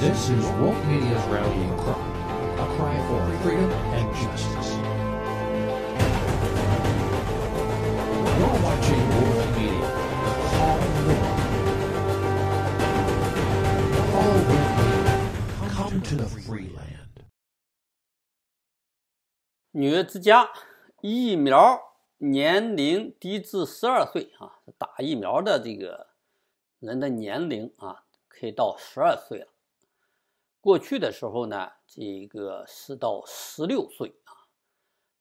This is Wolf Media's rallying cry, a cry for freedom and justice. You're watching Wolf Media, calm the Follow with me, come to the free land. 纽约之家疫苗年龄低至十二岁啊，打疫苗的这个人的年龄啊，可以到十二岁了。过去的时候呢，这个是到十六岁啊，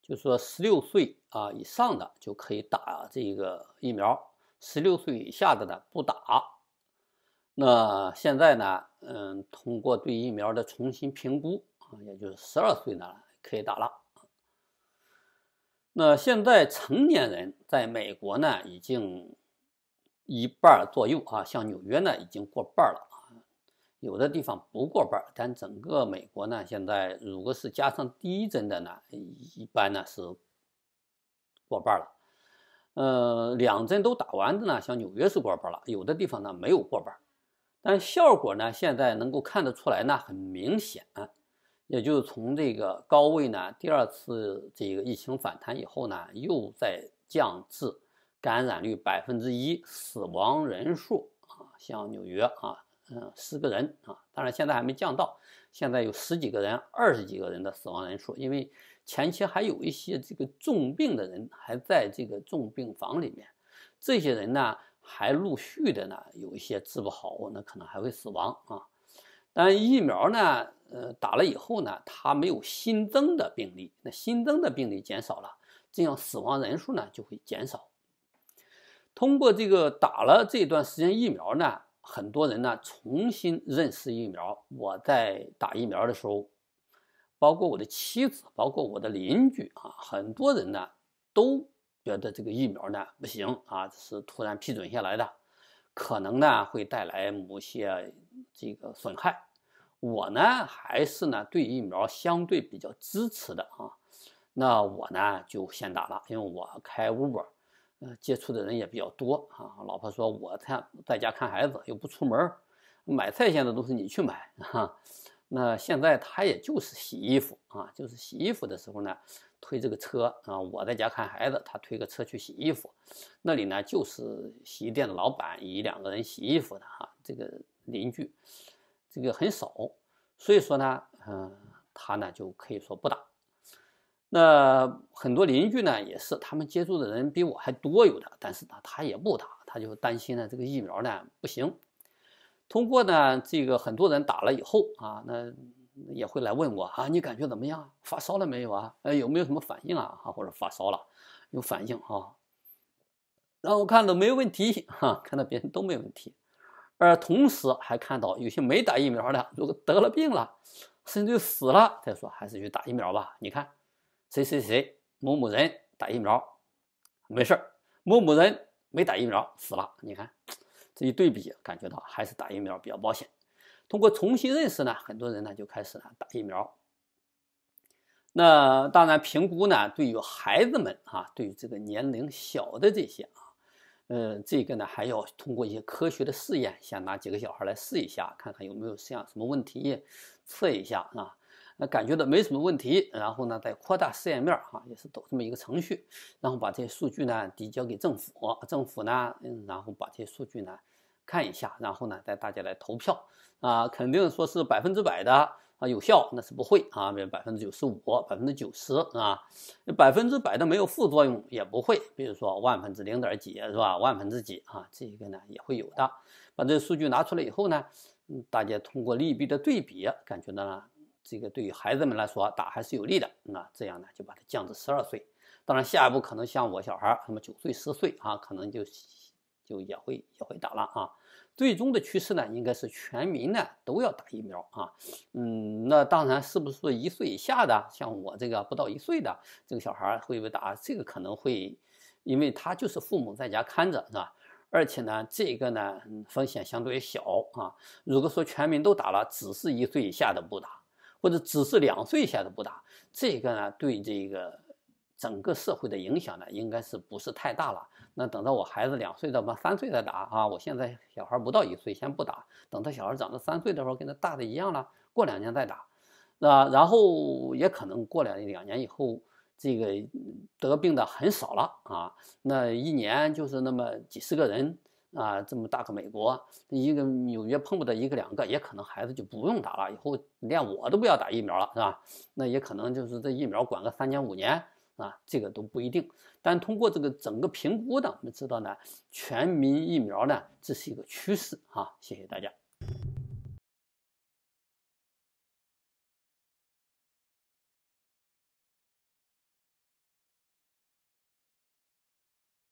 就说十六岁啊以上的就可以打这个疫苗，十六岁以下的呢不打。那现在呢，嗯，通过对疫苗的重新评估啊，也就是十二岁呢可以打了。那现在成年人在美国呢，已经一半左右啊，像纽约呢已经过半了。有的地方不过半但整个美国呢，现在如果是加上第一针的呢，一般呢是过半了。呃，两针都打完的呢，像纽约是过半了。有的地方呢没有过半，但效果呢现在能够看得出来，呢，很明显。也就是从这个高位呢，第二次这个疫情反弹以后呢，又在降至感染率百分之一，死亡人数啊，像纽约啊。嗯，十个人啊，当然现在还没降到，现在有十几个人、二十几个人的死亡人数，因为前期还有一些这个重病的人还在这个重病房里面，这些人呢还陆续的呢有一些治不好，那可能还会死亡啊。但疫苗呢，呃打了以后呢，它没有新增的病例，那新增的病例减少了，这样死亡人数呢就会减少。通过这个打了这段时间疫苗呢。很多人呢重新认识疫苗。我在打疫苗的时候，包括我的妻子，包括我的邻居啊，很多人呢都觉得这个疫苗呢不行啊，是突然批准下来的，可能呢会带来某些这个损害。我呢还是呢对疫苗相对比较支持的啊。那我呢就先打了，因为我开 Uber。接触的人也比较多啊。老婆说，我看在家看孩子，又不出门，买菜现在都是你去买啊。那现在他也就是洗衣服啊，就是洗衣服的时候呢，推这个车啊。我在家看孩子，他推个车去洗衣服，那里呢就是洗衣店的老板一两个人洗衣服的哈。这个邻居，这个很少，所以说呢，嗯，他呢就可以说不打。那很多邻居呢也是，他们接触的人比我还多，有的，但是呢，他也不打，他就担心呢，这个疫苗呢不行。通过呢，这个很多人打了以后啊，那也会来问我啊，你感觉怎么样？发烧了没有啊？呃，有没有什么反应啊？啊，或者发烧了，有反应啊？然后看到没问题哈，看到别人都没问题，而同时还看到有些没打疫苗的，如果得了病了，甚至死了，再说还是去打疫苗吧。你看。谁谁谁某某人打疫苗，没事某某人没打疫苗死了。你看这一对比，感觉到还是打疫苗比较保险。通过重新认识呢，很多人呢就开始呢打疫苗。那当然，评估呢对于孩子们啊，对于这个年龄小的这些啊，呃，这个呢还要通过一些科学的试验，先拿几个小孩来试一下，看看有没有像什么问题，测一下啊。那感觉到没什么问题，然后呢，再扩大试验面儿哈，也是走这么一个程序，然后把这些数据呢递交给政府，政府呢，嗯，然后把这些数据呢看一下，然后呢带大家来投票啊，肯定说是百分之百的啊有效，那是不会啊，比如百分之九十五、百分之九十啊，百分之百的没有副作用也不会，比如说万分之零点几是吧？万分之几啊，这个呢也会有的。把这数据拿出来以后呢，嗯，大家通过利弊的对比，感觉到呢。这个对于孩子们来说打还是有利的，那这样呢就把它降至十二岁。当然，下一步可能像我小孩，什么九岁、十岁啊，可能就就也会也会打了啊。最终的趋势呢，应该是全民呢都要打疫苗啊。嗯，那当然是不是说一岁以下的，像我这个不到一岁的这个小孩会不会打？这个可能会，因为他就是父母在家看着是吧？而且呢，这个呢风险相对小啊。如果说全民都打了，只是一岁以下的不打。或者只是两岁以下的不打，这个呢，对这个整个社会的影响呢，应该是不是太大了？那等到我孩子两岁到打，三岁再打啊！我现在小孩不到一岁，先不打，等他小孩长到三岁的时候，跟他大的一样了，过两年再打。那然后也可能过两两年以后，这个得病的很少了啊！那一年就是那么几十个人。啊，这么大个美国，一个纽约碰不得一个两个，也可能孩子就不用打了，以后连我都不要打疫苗了，是吧？那也可能就是这疫苗管个三年五年啊，这个都不一定。但通过这个整个评估呢，我们知道呢，全民疫苗呢这是一个趋势啊。谢谢大家。